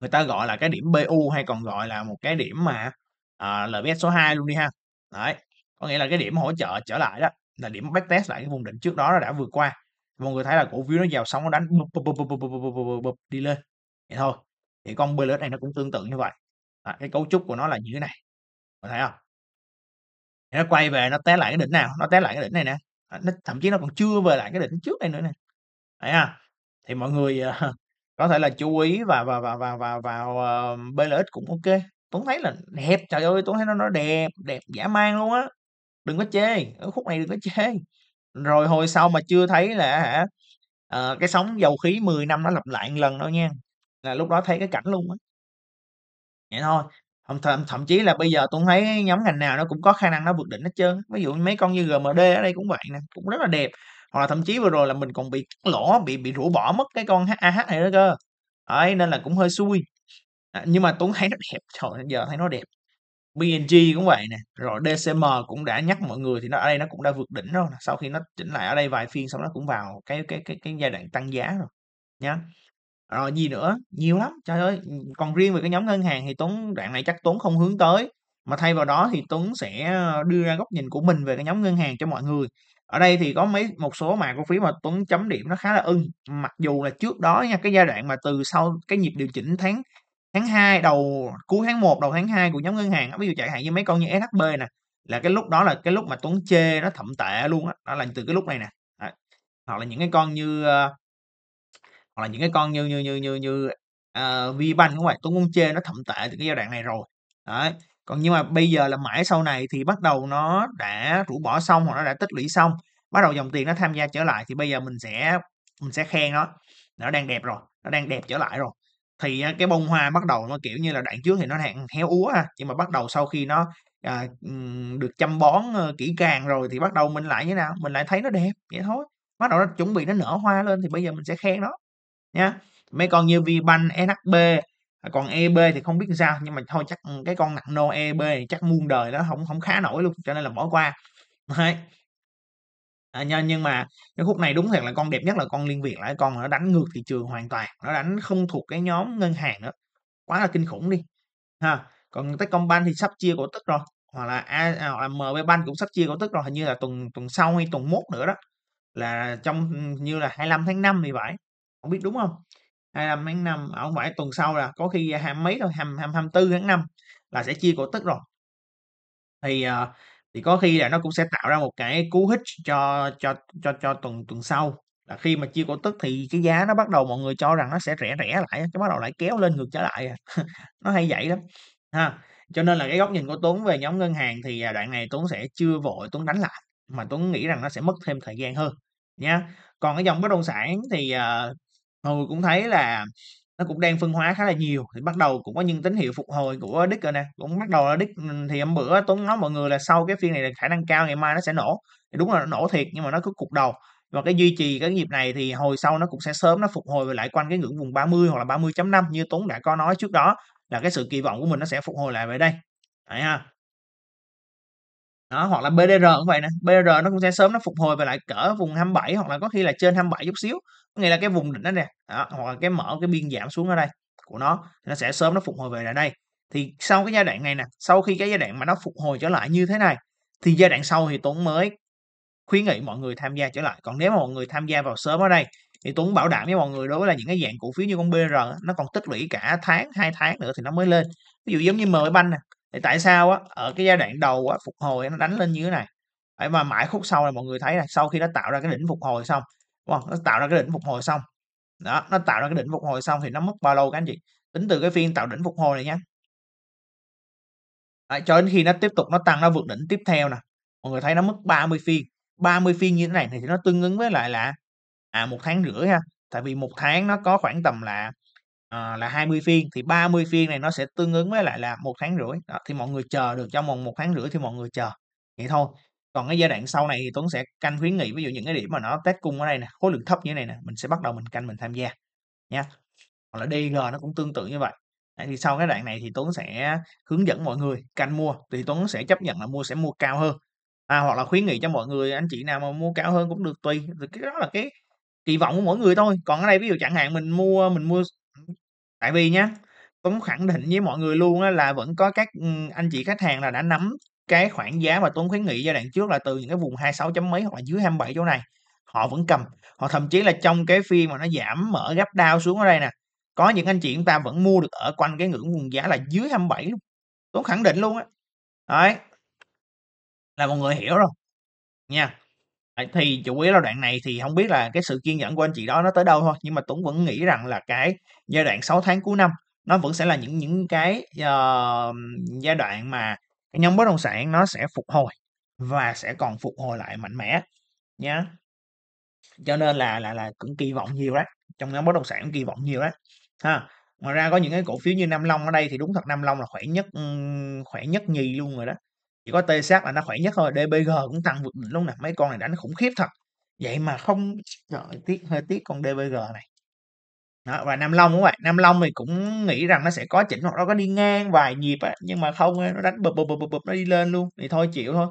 người ta gọi là cái điểm BU hay còn gọi là một cái điểm mà à, LBS số 2 luôn đi ha đấy có nghĩa là cái điểm hỗ trợ trở lại đó là điểm backtest lại cái vùng đỉnh trước đó nó đã vượt qua mọi người thấy là cổ phiếu nó vào sóng nó đánh bụp, bụp, bụp, bụp, bụp, bụp, bụp, bụp, đi lên vậy thôi thì con BLS này nó cũng tương tự như vậy à, cái cấu trúc của nó là như thế này có thấy không thì nó quay về nó té lại cái đỉnh nào nó té lại cái đỉnh này nè nó, thậm chí nó còn chưa về lại cái đỉnh trước đây nữa nè Đấy ha. Thì mọi người, ờ, có thể là chú ý và và và và và vào, ờ, PLX cũng ok kê. Tuấn thấy là đẹp, trời ơi, Tuấn thấy nó nó đẹp, đẹp dã man luôn á, đừng có chê, ở khúc này đừng có chê. Rồi hồi sau mà chưa thấy là hả, ờ, cái sóng dầu khí 10 năm nó lặp lại một lần đâu nha, là lúc đó thấy cái cảnh luôn á. Vậy thôi, thậm thậm thậm chí là bây giờ Tuấn thấy nhóm ngành nào nó cũng có khả năng nó vượt đỉnh hết trơn ví dụ mấy con như GMD ở đây cũng vậy nè, cũng rất là đẹp hoặc là thậm chí vừa rồi là mình còn bị cắt lỗ bị bị rũ bỏ mất cái con ah này đó cơ ấy nên là cũng hơi xui à, nhưng mà tuấn thấy nó đẹp trời giờ thấy nó đẹp BNG cũng vậy nè rồi DCM cũng đã nhắc mọi người thì nó ở đây nó cũng đã vượt đỉnh rồi sau khi nó chỉnh lại ở đây vài phiên xong nó cũng vào cái cái cái cái giai đoạn tăng giá rồi nhá rồi gì nữa nhiều lắm trời ơi còn riêng về cái nhóm ngân hàng thì tuấn đoạn này chắc tuấn không hướng tới mà thay vào đó thì tuấn sẽ ờ, đưa ra góc nhìn của mình về cái nhóm ngân hàng cho mọi người ở đây thì có mấy một số mã cổ phiếu mà Tuấn chấm điểm nó khá là ưng mặc dù là trước đó nha cái giai đoạn mà từ sau cái nhịp điều chỉnh tháng tháng 2 đầu cuối tháng 1 đầu tháng 2 của nhóm ngân hàng ví dụ chẳng hạn như mấy con như SHB nè là cái lúc đó là cái lúc mà Tuấn chê nó thậm tệ luôn á đó. đó là từ cái lúc này nè à, hoặc là những cái con như uh, hoặc là những cái con như như như như như uh, ờ, Vbank cũng vậy Tuấn cũng chê nó thậm tệ từ cái giai đoạn này rồi đấy còn nhưng mà bây giờ là mãi sau này thì bắt đầu nó đã rũ bỏ xong hoặc nó đã tích lũy xong bắt đầu dòng tiền nó tham gia trở lại thì bây giờ mình sẽ mình sẽ khen nó nó đang đẹp rồi nó đang đẹp trở lại rồi thì à, cái bông hoa bắt đầu nó kiểu như là đoạn trước thì nó hạn héo úa nhưng mà bắt đầu sau khi nó à, được chăm bón ờ, kỹ càng rồi thì bắt đầu mình lại như nào mình lại thấy nó đẹp vậy thôi bắt đầu nó chuẩn bị nó nở hoa lên thì bây giờ mình sẽ khen nó nha mấy con như vi Vbank, SHB còn EB thì không biết sao nhưng mà thôi chắc ừ, cái con nặng nano EB chắc muôn đời nó không không khá nổi luôn cho nên là bỏ qua Đấy. À, nhưng, nhưng mà cái khúc này đúng thật là con đẹp nhất là con liên việt lại con nó đánh ngược thị trường hoàn toàn nó đánh không thuộc cái nhóm ngân hàng nữa quá là kinh khủng đi ha còn Techcombank thì sắp chia cổ tức rồi hoặc là, à, hoặc là MB Bank cũng sắp chia cổ tức rồi hình như là tuần tuần sau hay tuần mốt nữa đó là trong ừ, như là 25 tháng 5 thì phải không biết đúng không 25 tháng 5 à, không phải tuần sau là có khi hai mấy thôi 24 tháng 5 là sẽ chia cổ tức rồi thì uh, thì có khi là nó cũng sẽ tạo ra một cái cú hích cho cho cho cho tuần tuần sau là khi mà chia cổ tức thì cái giá nó bắt đầu mọi người cho rằng nó sẽ rẻ rẻ lại cái bắt đầu lại kéo lên ngược trở lại à. nó hay vậy lắm ha cho nên là cái góc nhìn của Tuấn về nhóm ngân hàng thì à, đoạn này Tuấn sẽ chưa vội Tuấn đánh lại mà Tuấn nghĩ rằng nó sẽ mất thêm thời gian hơn nha còn cái dòng bất động sản thì uh, người cũng thấy là nó cũng đang phân hóa khá là nhiều thì bắt đầu cũng có những tín hiệu phục hồi của đích rồi nè cũng bắt đầu là đích ừ, thì hôm bữa tuấn nói mọi người là sau cái phiên này là khả năng cao ngày mai nó sẽ nổ thì đúng là nó nổ thiệt nhưng mà nó cứ cục đầu và cái duy trì cái nhịp này thì hồi sau nó cũng sẽ sớm nó phục hồi về lại quanh cái ngưỡng vùng 30 hoặc là 30.5 như Tuấn đã có nói trước đó là cái sự kỳ vọng của mình nó sẽ phục hồi lại về đây đấy ha đó hoặc là BDR cũng vậy nè BDR nó cũng sẽ sớm nó phục hồi về lại cỡ vùng 27 hoặc là có khi là trên 27 chút xíu có nghĩa là cái vùng đỉnh đó nè đó, hoặc là cái mở cái biên giảm xuống ở đây của nó nó sẽ sớm nó phục hồi về lại đây thì sau cái giai đoạn này nè sau khi cái giai đoạn mà nó phục hồi trở lại như thế này thì giai đoạn sau thì Tuấn mới khuyến nghị mọi người tham gia trở lại còn nếu mà mọi người tham gia vào sớm ở đây thì Tuấn bảo đảm với mọi người đối với là những cái dạng cổ phiếu như con BR nó còn tích lũy cả tháng hai tháng nữa thì nó mới lên ví dụ giống như MB banh nè thì tại sao á, ở cái giai đoạn đầu á, phục hồi nó đánh lên như thế này vậy mà mãi khúc sau là mọi người thấy là sau khi nó tạo ra cái đỉnh phục hồi xong đúng nó tạo ra cái đỉnh phục hồi xong đó nó tạo ra cái đỉnh phục hồi xong thì nó mất bao lâu các anh chị tính từ cái phiên tạo đỉnh phục hồi này nhé Đấy, cho đến khi nó tiếp tục nó tăng nó vượt đỉnh tiếp theo nè mọi người thấy nó mất 30 phiên 30 phiên như thế này thì nó tương ứng với lại là à một tháng rưỡi ha tại vì một tháng nó có khoảng tầm là à, là 20 phiên thì 30 phiên này nó sẽ tương ứng với lại là một tháng rưỡi đó, thì mọi người chờ được trong vòng một tháng rưỡi thì mọi người chờ vậy thôi còn cái giai đoạn sau này thì Tuấn sẽ canh khuyến nghị ví dụ những cái điểm mà nó test cung ở đây nè khối lượng thấp như thế này nè mình sẽ bắt đầu mình canh mình tham gia nha hoặc là DG nó cũng tương tự như vậy Đấy, thì sau cái đoạn này thì Tuấn sẽ hướng dẫn mọi người canh mua thì Tuấn sẽ chấp nhận là mua sẽ mua cao hơn à, hoặc là khuyến nghị cho mọi người anh chị nào mà mua cao hơn cũng được tùy cái đó là cái kỳ vọng của mỗi người thôi còn ở đây ví dụ chẳng hạn mình mua mình mua tại vì nhá Tuấn khẳng định với mọi người luôn á, là vẫn có các ừ, anh chị khách hàng là đã nắm cái khoảng giá mà Tuấn khuyến nghị giai đoạn trước là từ những cái vùng 26 chấm mấy hoặc là dưới 27 chỗ này họ vẫn cầm họ thậm chí là trong cái phiên mà nó giảm mở gấp đao xuống ở đây nè có những anh chị chúng ta vẫn mua được ở quanh cái ngưỡng vùng giá là dưới 27 luôn Tuấn khẳng định luôn á đấy là mọi người hiểu rồi nha thì chủ yếu là đoạn này thì không biết là cái sự kiên nhẫn của anh chị đó nó tới đâu thôi nhưng mà Tuấn vẫn nghĩ rằng là cái giai đoạn 6 tháng cuối năm nó vẫn sẽ là những những cái uh, giai đoạn mà cái nhóm bất động sản nó sẽ phục hồi và sẽ còn phục hồi lại mạnh mẽ nhé cho nên là là là cũng kỳ vọng nhiều đấy trong nhóm bất động sản cũng kỳ vọng nhiều đấy ha ngoài ra có những cái cổ phiếu như Nam Long ở đây thì đúng thật Nam Long là khỏe nhất khỏe nhất nhì luôn rồi đó chỉ có tê sát là nó khỏe nhất thôi DBG cũng tăng vượt đỉnh luôn nè mấy con này đánh khủng khiếp thật vậy mà không trời tiếc hơi tiếc con DBG này đó, và Nam Long các bạn Nam Long thì cũng nghĩ rằng nó sẽ có chỉnh hoặc nó có đi ngang vài nhịp á nhưng mà không nó đánh bụp bụp bụp bụp nó đi lên luôn thì thôi chịu thôi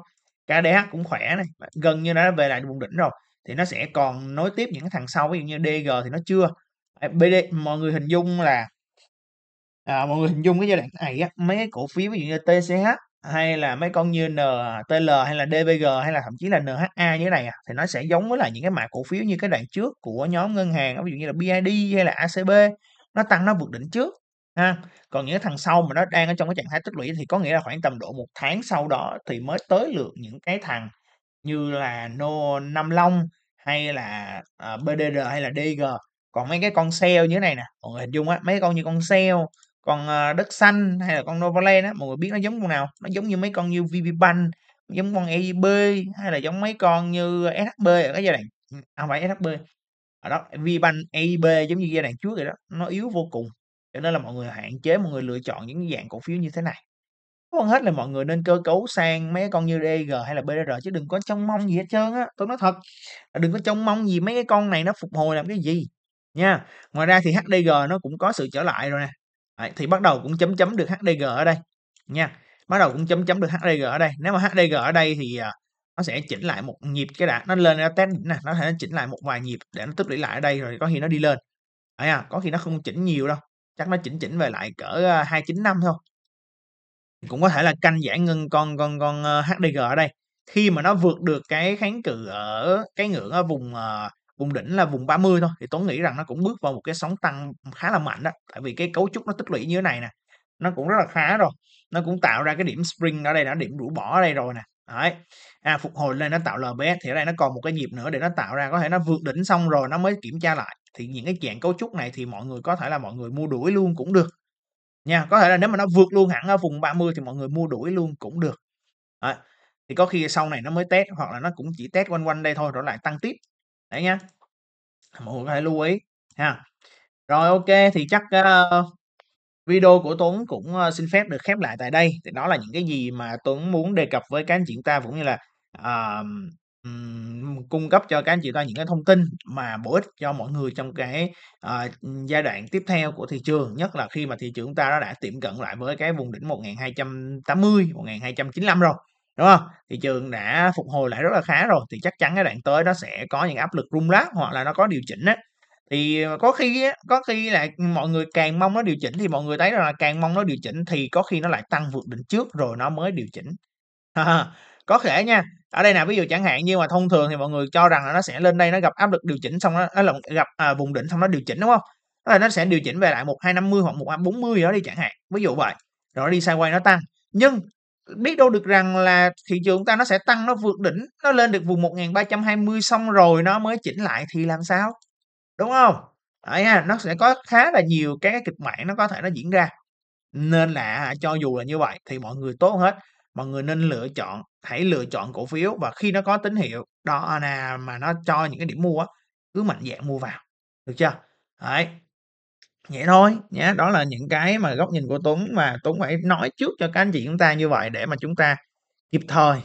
KDH cũng khỏe này gần như nó đã về lại vùng đỉnh rồi thì nó sẽ còn nối tiếp những cái thằng sau ví dụ như DG thì nó chưa BD mọi người hình dung là à, mọi người hình dung cái giai đoạn này á mấy cái cổ phiếu ví dụ như TCH hay là mấy con như NTL hay là DBG hay là thậm chí là NHA như thế này à, thì nó sẽ giống với là những cái mã cổ phiếu như cái đoạn trước của nhóm ngân hàng ví dụ như là BID hay là ACB nó tăng nó vượt đỉnh trước ha còn những cái thằng sau mà nó đang ở trong cái trạng thái tích lũy thì có nghĩa là khoảng tầm độ một tháng sau đó thì mới tới lượt những cái thằng như là no nam long hay là à, bdr hay là dg còn mấy cái con sale như thế này nè mọi người hình dung á mấy con như con sale còn ờ, đất xanh hay là con Novaland á mọi người biết nó giống con nào nó giống như mấy con như VPBank giống con EIB hay là giống mấy con như SHB ở cái giai đoạn ừ, à, không phải SHB ở à, đó VPBank EIB giống như giai đoạn trước rồi đó nó yếu vô cùng cho nên là mọi người hạn chế mọi người lựa chọn những dạng cổ phiếu như thế này hơn hết là mọi người nên cơ cấu sang mấy con như DG hay là br chứ đừng có trông mong gì hết trơn á tôi nói thật đừng có trông mong gì mấy cái con này nó phục hồi làm cái gì nha ngoài ra thì HDG nó cũng có sự trở lại rồi nè Đấy, thì bắt đầu cũng chấm chấm được HDG ở đây nha bắt đầu cũng chấm chấm được HDG ở đây nếu mà HDG ở đây thì à, nó sẽ chỉnh lại một nhịp cái đã nó lên nó test nè nó sẽ chỉnh lại một vài nhịp để nó tích lũy lại ở đây rồi có khi nó đi lên à, có khi nó không chỉnh nhiều đâu chắc nó chỉnh chỉnh về lại cỡ à, hai chín năm thôi cũng có thể là canh giải ngân con con con ờ, HDG ở đây khi mà nó vượt được cái kháng cự ở cái ngưỡng ở vùng ờ, vùng đỉnh là vùng 30 thôi thì Tuấn nghĩ rằng nó cũng bước vào một cái sóng tăng khá là mạnh đó tại vì cái cấu trúc nó tích lũy như thế này nè nó cũng rất là khá rồi nó cũng tạo ra cái điểm spring ở đây đã điểm rũ bỏ ở đây rồi nè Đấy. À, phục hồi lên nó tạo LBS thì ở đây nó còn một cái nhịp nữa để nó tạo ra có thể nó vượt đỉnh xong rồi nó mới kiểm tra lại thì những cái dạng cấu trúc này thì mọi người có thể là mọi người mua đuổi luôn cũng được nha có thể là nếu mà nó vượt luôn hẳn ở vùng 30 thì mọi người mua đuổi luôn cũng được Đấy. thì có khi sau này nó mới test hoặc là nó cũng chỉ test quanh quanh đây thôi rồi lại tăng tiếp Đấy nha mọi người có thể lưu ý ha. Rồi ok thì chắc, a, ờ, video của Tuấn cũng, a, ờ, xin phép được khép lại tại đây, thì đó là những cái gì mà Tuấn muốn đề cập với các anh chị ta, cũng như là, à, ừm, cung cấp cho các anh chị ta những cái thông tin mà bổ ích cho mọi người trong cái, ờ, giai đoạn tiếp theo của thị trường, nhất là khi mà thị trường ta nó đã tiệm cận lại với cái vùng đỉnh 1280, 1295 rồi đúng không thị trường đã phục hồi lại rất là khá rồi thì chắc chắn cái đoạn tới nó sẽ có những áp lực rung lắc hoặc là nó có điều chỉnh á thì ờ, có khi có khi là mọi người càng mong nó điều chỉnh thì mọi người thấy là càng mong nó điều chỉnh thì có khi nó lại tăng vượt đỉnh trước rồi nó mới điều chỉnh có thể nha ở đây nè ví dụ chẳng hạn như mà thông thường thì mọi người cho rằng là nó sẽ lên đây nó gặp áp lực điều chỉnh xong nó, nó gặp à, vùng đỉnh xong nó điều chỉnh đúng không đó là nó sẽ điều chỉnh về lại một hai năm mươi hoặc một bốn mươi đó đi chẳng hạn ví dụ vậy rồi nó đi sideways nó tăng nhưng biết đâu được rằng là thị trường ta nó sẽ tăng nó vượt đỉnh nó lên được vùng 1320 xong rồi nó mới chỉnh lại thì làm sao đúng không đấy à, nó sẽ có khá là nhiều cái kịch bản nó có thể nó diễn ra nên là cho dù là như vậy thì mọi người tốt hết mọi người nên lựa chọn hãy lựa chọn cổ phiếu và khi nó có tín hiệu đó là mà nó cho những cái điểm mua cứ mạnh dạng mua vào được chưa đấy vậy thôi nhé đó là những cái mà góc nhìn của Tuấn mà Tuấn phải nói trước cho các anh chị chúng ta như vậy để mà chúng ta kịp thời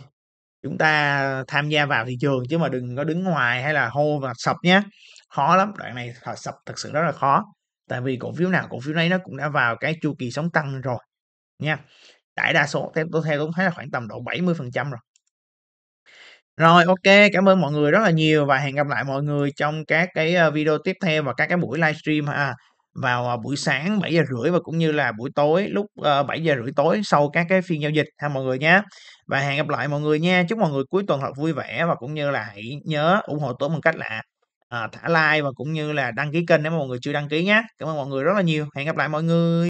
chúng ta tham gia vào thị trường chứ mà đừng có đứng ngoài hay là hô và sập nhé khó lắm đoạn này sập thật sự rất là khó tại vì cổ phiếu nào cổ phiếu này nó cũng đã vào cái chu kỳ sóng tăng rồi nha đại đa số theo tôi theo tôi thấy là khoảng tầm độ 70 phần trăm rồi rồi ok cảm ơn mọi người rất là nhiều và hẹn gặp lại mọi người trong các cái ờ, video tiếp theo và các cái buổi livestream ha vào à, buổi sáng 7 giờ rưỡi và cũng như là buổi tối lúc 7 ờ, giờ rưỡi tối sau các cái phiên giao dịch ha mọi người nhé và hẹn gặp lại mọi người nha chúc mọi người cuối tuần thật vui vẻ và cũng như là hãy nhớ ủng hộ tôi bằng cách là à, thả like và cũng như là đăng ký kênh nếu mà mọi người chưa đăng ký nhé cảm ơn mọi người rất là nhiều hẹn gặp lại mọi người